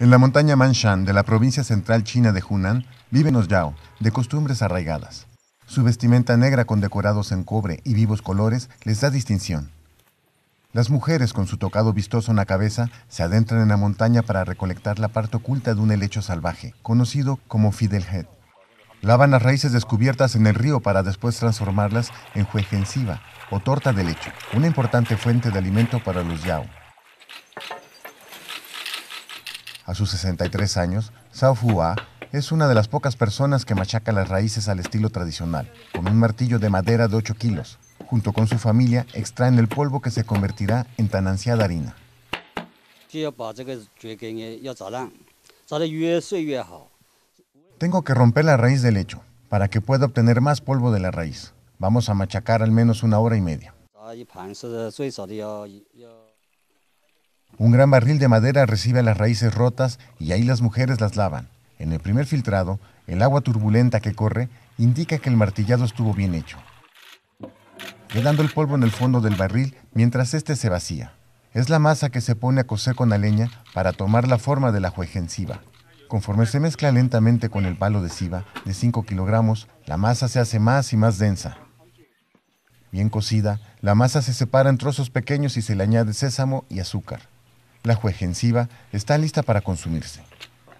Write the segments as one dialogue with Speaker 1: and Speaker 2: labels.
Speaker 1: En la montaña Manshan de la provincia central china de Hunan viven los Yao, de costumbres arraigadas. Su vestimenta negra con decorados en cobre y vivos colores les da distinción. Las mujeres con su tocado vistoso en la cabeza se adentran en la montaña para recolectar la parte oculta de un helecho salvaje, conocido como fidelhead. Lavan las raíces descubiertas en el río para después transformarlas en juejensiva o torta de lecho, una importante fuente de alimento para los yao. A sus 63 años, Sao es una de las pocas personas que machaca las raíces al estilo tradicional, con un martillo de madera de 8 kilos. Junto con su familia, extraen el polvo que se convertirá en tan ansiada harina. Tengo que romper la raíz del lecho, para que pueda obtener más polvo de la raíz. Vamos a machacar al menos una hora y media. Un gran barril de madera recibe las raíces rotas y ahí las mujeres las lavan. En el primer filtrado, el agua turbulenta que corre indica que el martillado estuvo bien hecho, quedando el polvo en el fondo del barril mientras éste se vacía. Es la masa que se pone a coser con la leña para tomar la forma de la juejensiva. Conforme se mezcla lentamente con el palo de ciba de 5 kilogramos, la masa se hace más y más densa. Bien cocida, la masa se separa en trozos pequeños y se le añade sésamo y azúcar la juejensiva está lista para consumirse.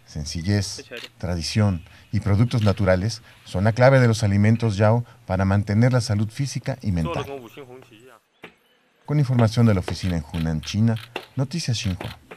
Speaker 1: Sencillez, tradición y productos naturales son la clave de los alimentos Yao para mantener la salud física y mental. Con información de la oficina en Hunan, China, Noticias Xinhua.